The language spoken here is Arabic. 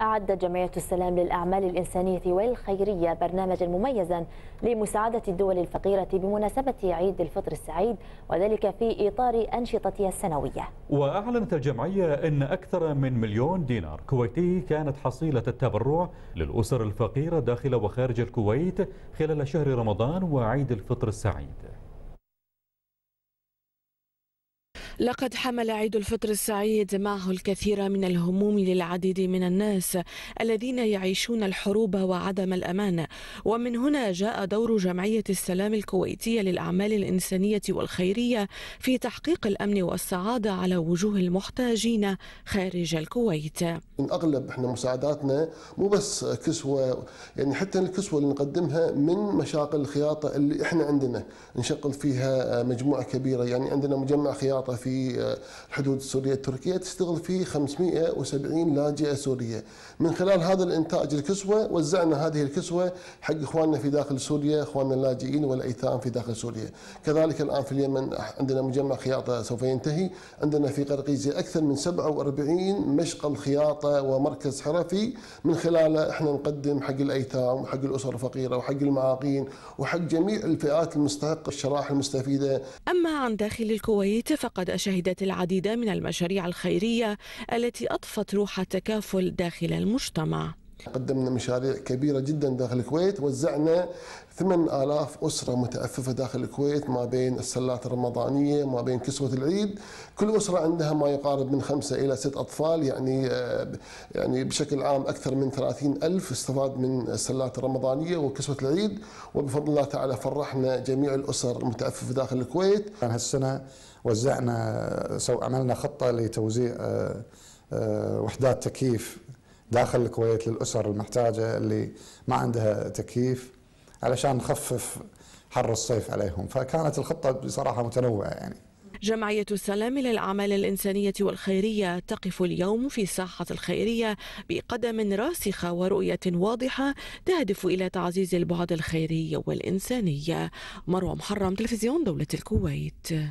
أعدت جمعية السلام للأعمال الإنسانية والخيرية برنامجا مميزا لمساعدة الدول الفقيرة بمناسبة عيد الفطر السعيد وذلك في إطار أنشطتها السنوية وأعلنت الجمعية أن أكثر من مليون دينار كويتي كانت حصيلة التبرع للأسر الفقيرة داخل وخارج الكويت خلال شهر رمضان وعيد الفطر السعيد لقد حمل عيد الفطر السعيد معه الكثير من الهموم للعديد من الناس الذين يعيشون الحروب وعدم الامان ومن هنا جاء دور جمعيه السلام الكويتيه للاعمال الانسانيه والخيريه في تحقيق الامن والسعاده على وجوه المحتاجين خارج الكويت. من اغلب احنا مساعداتنا مو بس كسوه يعني حتى الكسوه اللي نقدمها من مشاقل الخياطه اللي احنا عندنا نشغل فيها مجموعه كبيره يعني عندنا مجمع خياطه في في آه، الحدود السوريه التركيه تشتغل فيه 570 لاجئه سوريه. من خلال هذا الانتاج الكسوه وزعنا هذه الكسوه حق اخواننا في داخل سوريا، اخواننا اللاجئين والايتام في داخل سوريا. كذلك الان في اليمن عندنا مجمع خياطه سوف ينتهي، عندنا في قرقيزه اكثر من 47 مشغل خياطه ومركز حرفي من خلاله احنا نقدم حق الايتام وحق الاسر الفقيره وحق المعاقين وحق جميع الفئات المستحقه الشرائح المستفيده. اما عن داخل الكويت فقد شهدت العديد من المشاريع الخيرية التي أضفت روح التكافل داخل المجتمع قدمنا مشاريع كبيرة جدا داخل الكويت وزعنا 8000 أسرة متأففة داخل الكويت ما بين السلات الرمضانية ما بين كسوة العيد كل أسرة عندها ما يقارب من خمسة إلى ست أطفال يعني آه، يعني بشكل عام أكثر من 30 ألف استفاد من السلات الرمضانية وكسوة العيد وبفضل الله تعالى فرحنا جميع الأسر المتأففة داخل الكويت هالسنة وزعنا عملنا خطة لتوزيع آه، آه، وحدات تكييف داخل الكويت للأسر المحتاجة اللي ما عندها تكييف علشان نخفف حر الصيف عليهم فكانت الخطة بصراحة متنوعة يعني جمعية السلام للأعمال الإنسانية والخيرية تقف اليوم في ساحة الخيرية بقدم راسخة ورؤية واضحة تهدف إلى تعزيز البعد الخيري والإنساني مروى محرم تلفزيون دولة الكويت